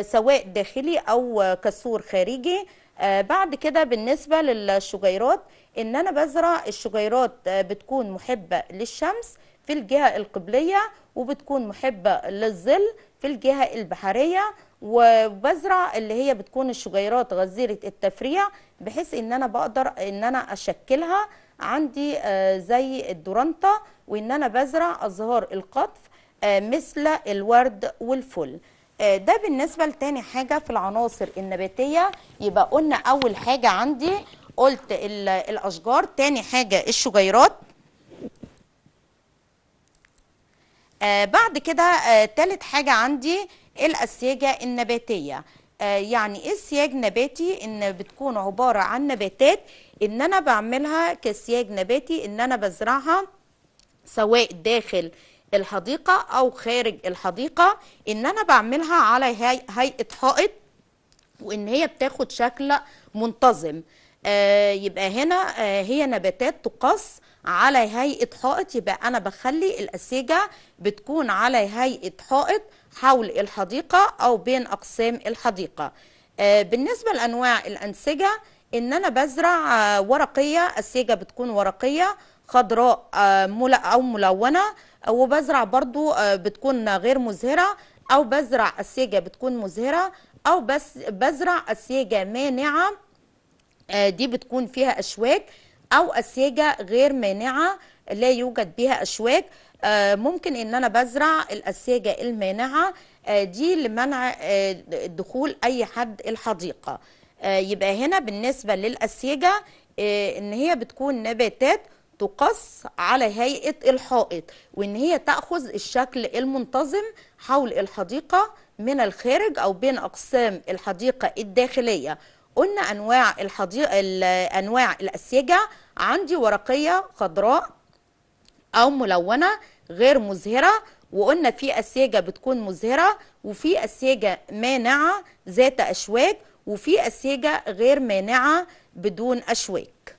Speaker 1: سواء داخلي او كسور خارجي بعد كده بالنسبه للشجيرات ان انا بزرع الشجيرات بتكون محبه للشمس في الجهة القبلية وبتكون محبة للظل في الجهة البحرية وبزرع اللي هي بتكون الشجيرات غزيرة التفريع بحيث ان انا بقدر ان انا اشكلها عندي آه، زي الدورانتا وان انا بزرع ازهار القطف آه، مثل الورد والفل آه، ده بالنسبة لتاني حاجة في العناصر النباتية يبقى قلنا اول حاجة عندي قلت الاشجار تاني حاجة الشجيرات آه، بعد كده ثالث آه، حاجه عندي الاسياجه النباتيه آه، يعني ايه سياج نباتي ان بتكون عباره عن نباتات ان انا بعملها كسياج نباتي ان انا بزرعها سواء داخل الحديقه او خارج الحديقه ان انا بعملها على هيئه حائط وان هي بتاخد شكل منتظم آه يبقى هنا آه هي نباتات تقص على هيئه حائط يبقى انا بخلي الاسيجه بتكون على هيئه حائط حول الحديقه او بين اقسام الحديقه آه، بالنسبه لانواع الانسجه ان انا بزرع آه، ورقيه السيجه بتكون ورقيه خضراء آه، او ملونه وبزرع برضو بتكون غير مزهره او بزرع السيجه بتكون مزهره او بس بزرع السيجه مانعه دي بتكون فيها اشواك او اسيجه غير مانعه لا يوجد بها اشواك آه، ممكن ان انا بزرع الاسيجه المانعه آه، دي لمنع آه، دخول اي حد الحديقه يبقى هنا بالنسبه للاسيجه ان هي بتكون نباتات تقص على هيئه الحائط وان هي تاخذ الشكل المنتظم حول الحديقه من الخارج او بين اقسام الحديقه الداخليه قلنا انواع الحديق انواع الاسيجه عندي ورقيه خضراء او ملونه غير مزهره وقلنا في اسيجه بتكون مزهره وفي اسيجه مانعه ذات اشواك وفي اسيجه غير مانعه بدون اشواك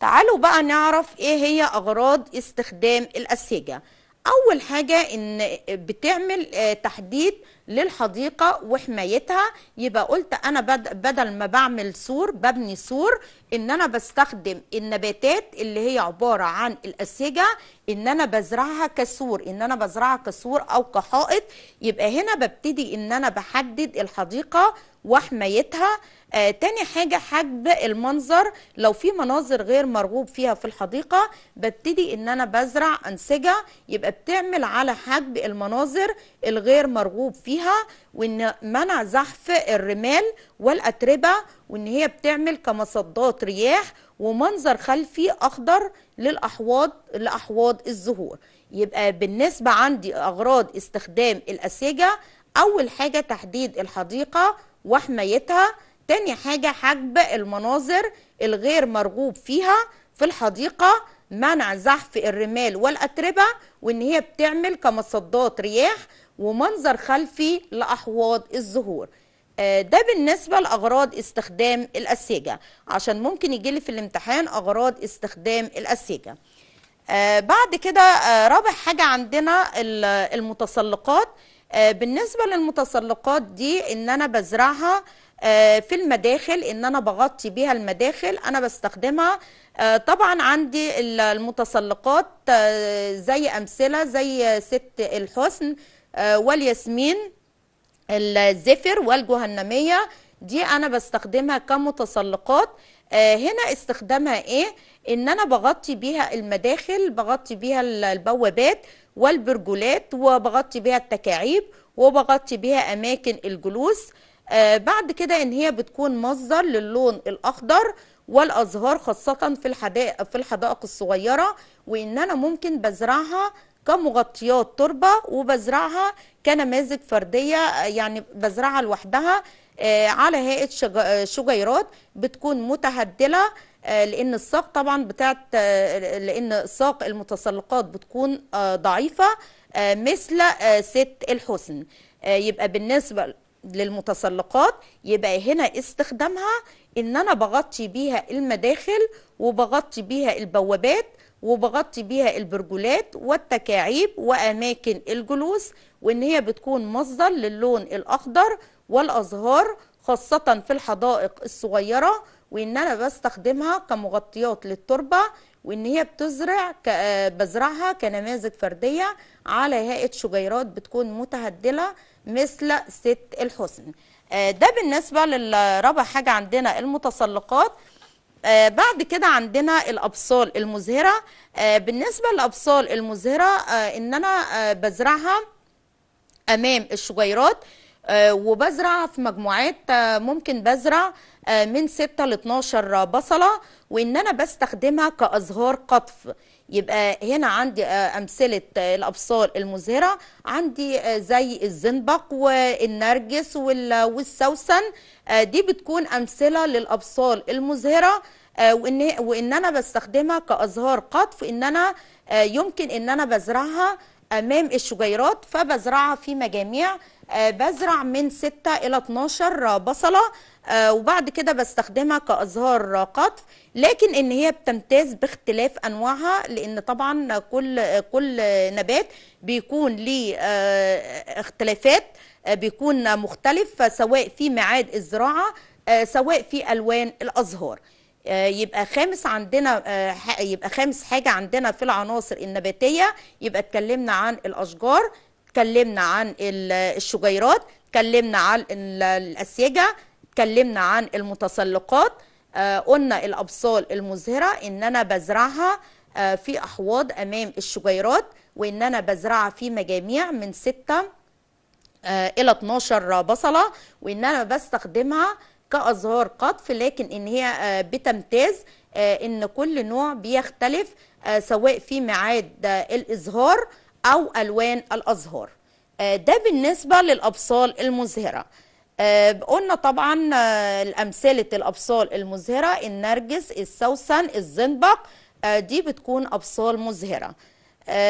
Speaker 1: تعالوا بقى نعرف ايه هي اغراض استخدام الاسيجه اول حاجه ان بتعمل آه، تحديد للحديقة وحمايتها يبقى قلت أنا بدل ما بعمل سور ببني سور إن أنا بستخدم النباتات اللي هي عبارة عن الأسيجة إن أنا بزرعها كسور إن أنا بزرعها كسور أو كحائط يبقى هنا ببتدي إن أنا بحدد الحديقة وحمايتها آه تاني حاجة حجب المنظر لو في مناظر غير مرغوب فيها في الحديقة ببتدي ان انا بزرع انسجة يبقى بتعمل على حجب المناظر الغير مرغوب فيها بيها وان منع زحف الرمال والاتربه وان هي بتعمل كمصدات رياح ومنظر خلفي اخضر للاحواض لاحواض الزهور يبقى بالنسبه عندي اغراض استخدام الاسيجه اول حاجه تحديد الحديقه وحمايتها تاني حاجه حجب المناظر الغير مرغوب فيها في الحديقه منع زحف الرمال والاتربه وان هي بتعمل كمصدات رياح ومنظر خلفي لأحواض الزهور آه، ده بالنسبة لأغراض استخدام الأسيجة عشان ممكن يجيلي في الامتحان أغراض استخدام الأسيجة آه، بعد كده آه، رابع حاجة عندنا المتسلقات بالنسبة للمتسلقات دي إن أنا بزرعها في المداخل ان انا بغطي بيها المداخل انا بستخدمها طبعا عندي المتسلقات زي امثله زي ست الحسن آه، والياسمين الزفر والجهنمية دي أنا بستخدمها كمتسلقات آه، هنا استخدامها إيه؟ إن أنا بغطي بيها المداخل بغطي بيها البوابات والبرجولات وبغطي بيها التكاعيب وبغطي بيها أماكن الجلوس آه، بعد كده ان هي بتكون مصدر للون الاخضر والازهار خاصه في الحدائق في الحدائق الصغيره وان انا ممكن بزرعها كمغطيات تربه وبزرعها كنماذج فرديه يعني بزرعها لوحدها آه، على هيئه آه، شجيرات بتكون متهدله آه، لان الساق طبعا بتاعت لان ساق المتسلقات بتكون ضعيفه مثل ست الحسن يبقى بالنسبه للمتسلقات يبقى هنا استخدامها ان انا بغطي بيها المداخل وبغطي بيها البوابات وبغطي بيها البرجولات والتكاعيب وأماكن الجلوس وإن هي بتكون مصدر للون الأخضر والأزهار خاصة في الحدائق الصغيرة وإن أنا بستخدمها كمغطيات للتربة وإن هي بتزرع بزرعها كنماذج فردية على هيئة شجيرات بتكون متهدلة مثل ست الحسن آه، ده بالنسبة للرابع حاجة عندنا المتسلقات آه، بعد كده عندنا الابصال المزهره آه، بالنسبه للابصال المزهره آه، ان انا بزرعها امام الشجيرات وبزرع في مجموعات ممكن بزرع من 6 ل 12 بصله وان انا بستخدمها كازهار قطف يبقى هنا عندي آه، امثله آه، الابصار المزهره عندي آه، زي الزنبق والنرجس والسوسن دي بتكون امثله للابصار المزهره وان وان انا بستخدمها كازهار قطف ان انا يمكن ان انا بزرعها امام الشجيرات فبزرعها في مجاميع آه، بزرع من 6 إلى 12 بصلة آه، وبعد كده بستخدمها كأزهار قطف لكن إن هي بتمتاز باختلاف أنواعها لأن طبعا كل كل نبات بيكون ليه آه، اختلافات بيكون مختلف سواء في ميعاد الزراعة سواء في ألوان الأزهار يبقى خامس عندنا يبقى خامس حاجة عندنا في العناصر النباتية يبقى اتكلمنا عن الأشجار اتكلمنا عن الشجيرات اتكلمنا عن الاسيجه اتكلمنا عن المتسلقات آه، قلنا الابصال المزهره ان انا بزرعها آه، في احواض امام الشجيرات وان انا بزرعها في مجاميع من 6 آه، الى 12 بصله وان انا بستخدمها كازهار قطف لكن ان هي بتمتاز ان كل نوع بيختلف سواء في ميعاد الازهار أو ألوان الأزهار آه، ده بالنسبة للأبصال المزهرة آه، قلنا طبعا آه، أمثلة الأبصال المزهرة النرجس السوسن الزنبق دي بتكون أبصال مزهرة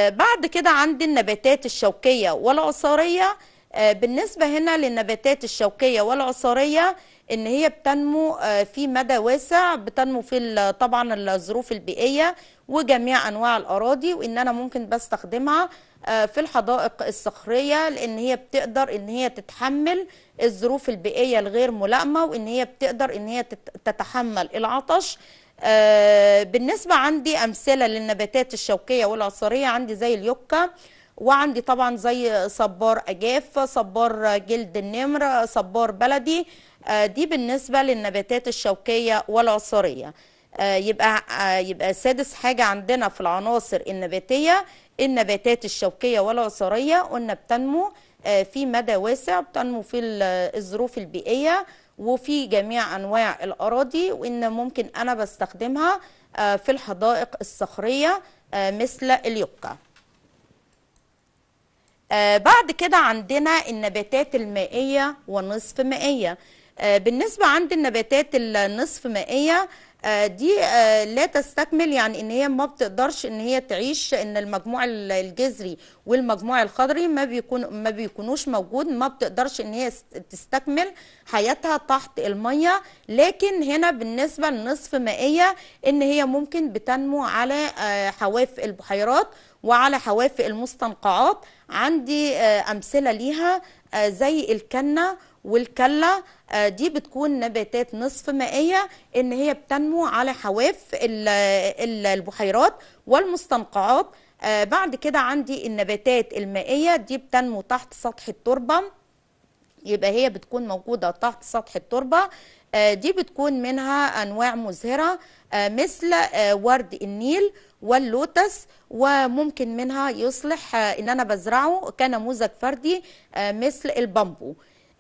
Speaker 1: بعد كده عند النباتات الشوكية والعصارية آه، بالنسبة هنا للنباتات الشوكية والعصارية ان هي بتنمو آه، في مدى واسع بتنمو في طبعا الظروف البيئية وجميع انواع الاراضي وان انا ممكن بستخدمها آه، في الحدائق الصخرية لان هي بتقدر ان هي تتحمل الظروف البيئية الغير ملائمة وان هي بتقدر ان هي تتحمل العطش بالنسبة عندي امثلة للنباتات الشوكية والعصارية عندي زي اليوكا وعندي طبعا زي صبار اجاف صبار جلد النمر صبار بلدي آه، دي بالنسبه للنباتات الشوكيه والعصاريه آه، يبقى آه، يبقى سادس حاجه عندنا في العناصر النباتيه النباتات الشوكيه والعصاريه قلنا بتنمو في مدى واسع بتنمو في الظروف البيئيه وفي جميع انواع الاراضي وان ممكن انا بستخدمها في الحدائق الصخريه مثل اليوكا آه بعد كده عندنا النباتات المائية ونصف مائية آه بالنسبة عند النباتات النصف مائية آه دي آه لا تستكمل يعني ان هي ما بتقدرش ان هي تعيش ان المجموع الجذري والمجموع الخضري ما بيكون ما بيكونوش موجود ما بتقدرش ان هي تستكمل حياتها تحت الميه لكن هنا بالنسبه لنصف مائيه ان هي ممكن بتنمو على آه، حواف البحيرات وعلى حوافق المستنقعات عندي آه، أمثلة ليها آه، زي الكنة والكلة آه، دي بتكون نباتات نصف مائية إن هي بتنمو على حواف البحيرات والمستنقعات بعد كده عندي النباتات المائية دي بتنمو تحت سطح التربة يبقى هي بتكون موجودة تحت سطح التربة دي بتكون منها أنواع مزهرة مثل ورد النيل واللوتس وممكن منها يصلح آه، ان انا بزرعه كنموذج فردي آه، مثل البامبو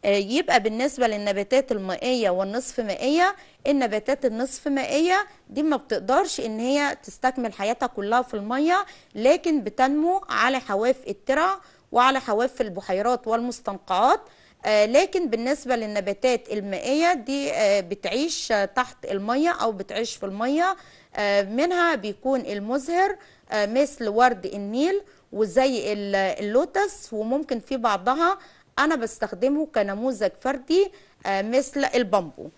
Speaker 1: آه، يبقى بالنسبة للنباتات المائية والنصف مائية النباتات النصف مائية دي ما بتقدرش ان هي تستكمل حياتها كلها في المية لكن بتنمو على حواف الترع وعلى حواف البحيرات والمستنقعات لكن بالنسبة للنباتات المائية دي بتعيش تحت المية أو بتعيش في المية آه، منها بيكون المزهر آه، مثل ورد النيل وزي اللوتس وممكن في بعضها انا بستخدمه كنموذج فردي آه، مثل البامبو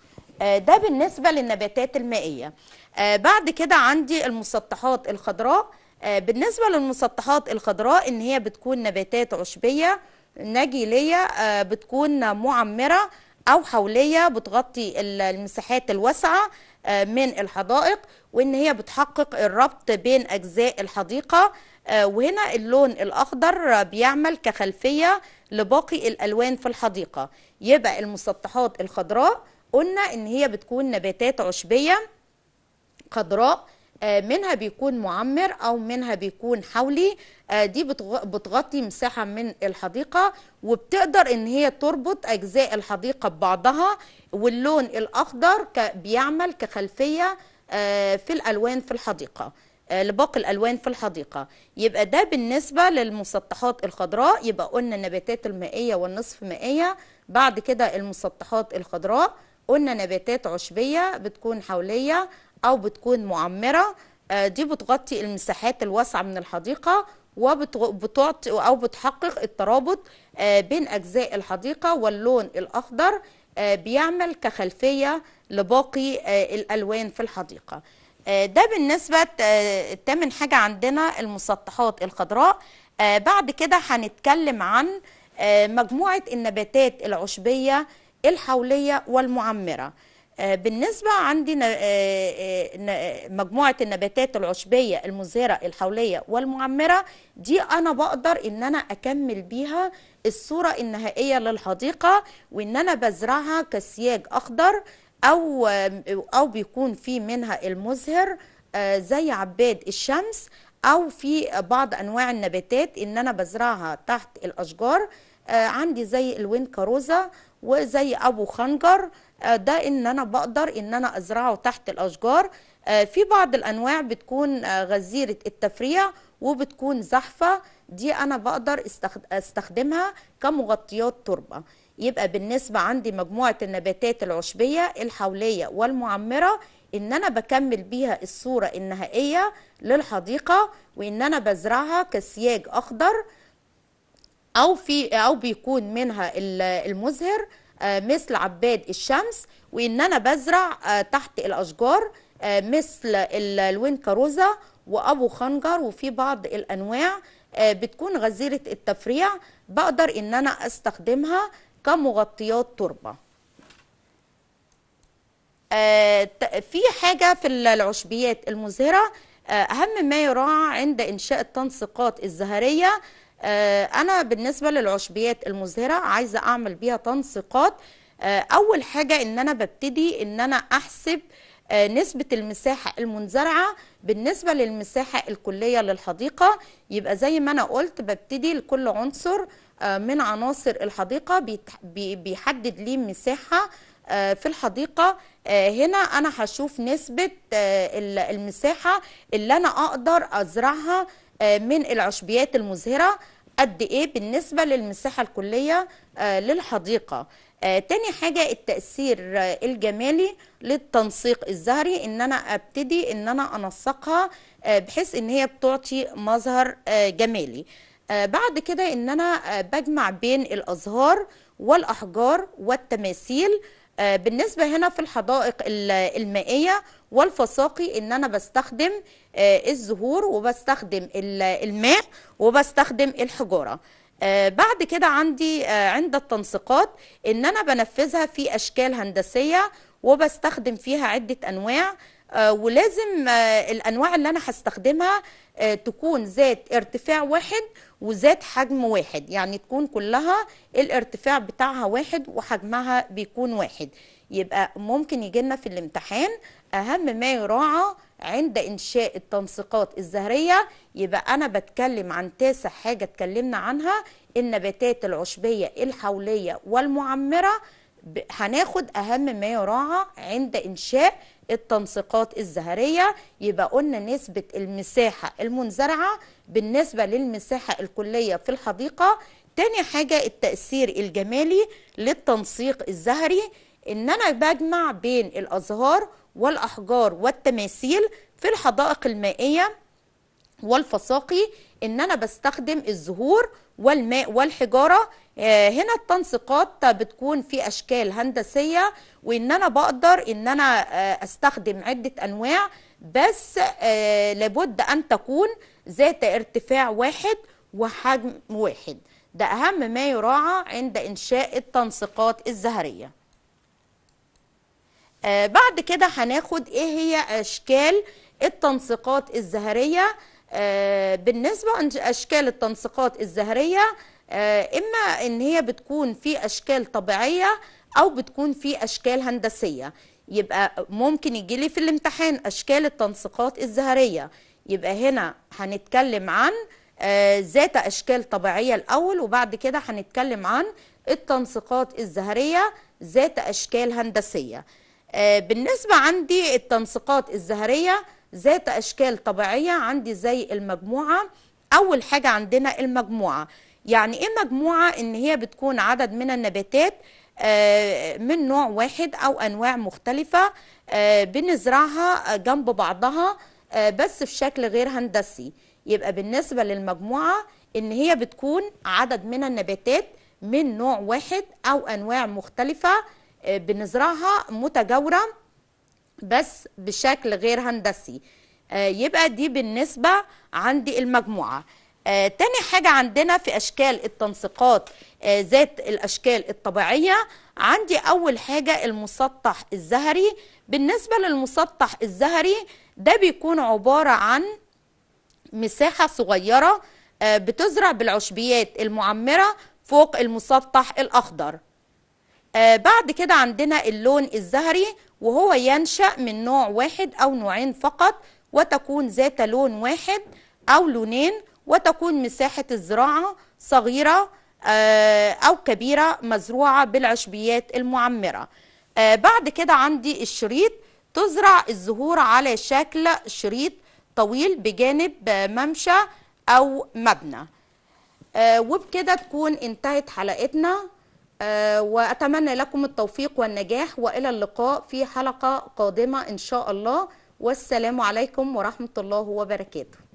Speaker 1: ده بالنسبة للنباتات المائية بعد كده عندي المسطحات الخضراء بالنسبة للمسطحات الخضراء ان هي بتكون نباتات عشبية نجيلية بتكون معمرة او حوليه بتغطي المساحات الواسعه آه، من الحدائق وان هي بتحقق الربط بين اجزاء الحديقه آه، وهنا اللون الاخضر بيعمل كخلفيه لباقي الالوان في الحديقه يبقى المسطحات الخضراء قلنا ان هي بتكون نباتات عشبيه خضراء آه، منها بيكون معمر او منها بيكون حولي آه، دي بتغطي مساحه من الحديقه وبتقدر ان هي تربط اجزاء الحديقه ببعضها واللون الاخضر بيعمل كخلفيه آه، في الالوان في الحديقه لباقي الالوان في الحديقه يبقى ده بالنسبه للمسطحات الخضراء يبقى قلنا النباتات المائيه والنصف مائيه بعد كده المسطحات الخضراء قلنا نباتات عشبيه بتكون حوليه أو بتكون معمرة آه، دي بتغطي المساحات الواسعة من الحديقة وبتعطي أو بتحقق الترابط آه، بين أجزاء الحديقة واللون الأخضر آه، بيعمل كخلفية لباقي الألوان في الحديقة ده بالنسبة تامن حاجة عندنا المسطحات الخضراء بعد كده هنتكلم عن مجموعة النباتات العشبية الحولية والمعمرة آه، بالنسبة عندنا آه، آه، مجموعة النباتات العشبية المزهرة الحولية والمعمرة دي أنا بقدر إن أنا أكمل بيها الصورة النهائية للحديقة وإن أنا بزرعها كسياج أخضر أو أو بيكون في منها المزهر زي عباد الشمس أو في بعض أنواع النباتات إن أنا بزرعها تحت الأشجار عندي زي الوين كاروزا وزي أبو خنجر آه، ده ان انا بقدر ان انا ازرعه تحت الاشجار آه، في بعض الانواع بتكون آه، غزيره التفريع وبتكون زحفه دي انا بقدر استخدمها كمغطيات تربه يبقى بالنسبه عندي مجموعه النباتات العشبيه الحوليه والمعمره ان انا بكمل بيها الصوره النهائيه للحديقه وان انا بزرعها كسياج اخضر او في او بيكون منها المزهر آه، مثل عباد الشمس وان انا بزرع آه، تحت الاشجار آه، مثل الوينكاروزا وابو خنجر وفي بعض الانواع بتكون غزيره التفريع بقدر ان انا استخدمها كمغطيات تربه في حاجة في العشبيات المزهرة أهم ما يراعى عند إنشاء التنسيقات الزهرية آه، انا بالنسبه للعشبيات المزهره عايزه اعمل بيها تنسيقات آه، اول حاجه ان انا ببتدي ان انا احسب آه، نسبة المساحة المنزرعة بالنسبة للمساحة الكلية للحديقة يبقى زي ما أنا قلت ببتدي لكل عنصر من عناصر الحديقة بيحدد لي مساحة في الحديقة هنا أنا هشوف نسبة المساحة اللي أنا أقدر أزرعها آه، من العشبيات المزهرة قد ايه بالنسبة للمساحة الكلية آه، للحديقة آه، تاني حاجة التأثير الجمالي للتنسيق الزهري ان انا ابتدي ان انا انسقها بحيث ان هي بتعطي مظهر جمالي بعد كده ان انا بجمع بين الازهار والاحجار والتماثيل بالنسبة هنا في الحدائق المائية والفساقي ان انا بستخدم آه، الزهور وبستخدم الماء وبستخدم الحجاره آه، بعد كده عندي آه، عند التنسيقات ان انا بنفذها في اشكال هندسيه وبستخدم فيها عده انواع ولازم الانواع اللي انا هستخدمها تكون ذات ارتفاع واحد وذات حجم واحد يعني تكون كلها الارتفاع بتاعها واحد وحجمها بيكون واحد يبقى ممكن يجي لنا في الامتحان أهم ما يراعى عند إنشاء التنسيقات الزهرية يبقى أنا بتكلم عن تاسع حاجة اتكلمنا عنها النباتات العشبية الحولية والمعمرة هناخد أهم ما يراعى عند إنشاء التنسيقات الزهرية يبقى قلنا نسبة المساحة المنزرعة بالنسبة للمساحة الكلية في الحديقة تاني حاجة التأثير الجمالي للتنسيق الزهري إن أنا بجمع بين الأزهار والأحجار والتماثيل في الحدائق المائية والفساقي ان انا بستخدم الزهور والماء والحجارة آه، هنا التنسيقات بتكون في اشكال هندسية وان انا بقدر ان انا آه، استخدم عدة انواع بس آه، لابد ان تكون ذات ارتفاع واحد وحجم واحد ده اهم ما يراعى عند انشاء التنسيقات الزهريه آه، بعد كده هناخد ايه هي اشكال التنسيقات الزهريه آه، بالنسبه اشكال التنسيقات الزهريه آه، اما ان هي بتكون في اشكال طبيعيه او بتكون في اشكال هندسيه يبقى ممكن يجي لي في الامتحان اشكال التنسيقات الزهريه يبقى هنا هنتكلم عن ذات اشكال طبيعيه الاول وبعد كده هنتكلم عن التنسيقات الزهريه ذات اشكال هندسيه آه، بالنسبة عندي التنسيقات الزهرية ذات أشكال طبيعية عندي زي المجموعة أول حاجة عندنا المجموعة يعني إيه مجموعة إن هي بتكون عدد من النباتات آه، من نوع واحد أو أنواع مختلفة آه، بنزرعها جنب بعضها بس في شكل غير هندسي يبقى بالنسبة للمجموعة إن هي بتكون عدد من النباتات من نوع واحد أو أنواع مختلفة بنزرعها متجاوره بس بشكل غير هندسي آه، يبقى دي بالنسبه عندي المجموعه آه، تاني حاجه عندنا في اشكال التنسيقات آه، ذات الاشكال الطبيعيه عندي اول حاجه المسطح الزهري بالنسبه للمسطح الزهري ده بيكون عباره عن مساحه صغيره بتزرع بالعشبيات المعمره فوق المسطح الاخضر آه، بعد كده عندنا اللون الزهري وهو ينشأ من نوع واحد أو نوعين فقط وتكون ذات لون واحد أو لونين وتكون مساحة الزراعة صغيرة آه، أو كبيرة مزروعة بالعشبيات المعمرة آه، بعد كده عندي الشريط تزرع الزهور على شكل شريط طويل بجانب ممشى أو مبنى وبكده تكون انتهت حلقتنا آه، وأتمنى لكم التوفيق والنجاح وإلى اللقاء في حلقة قادمة إن شاء الله والسلام عليكم ورحمة الله وبركاته